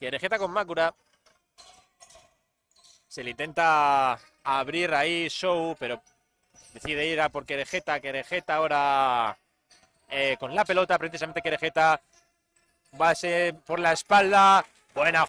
Querejeta con Makura. Se le intenta abrir ahí Show, pero decide ir a por Querejeta. Querejeta ahora eh, con la pelota. Precisamente Querejeta va a ser por la espalda. Buena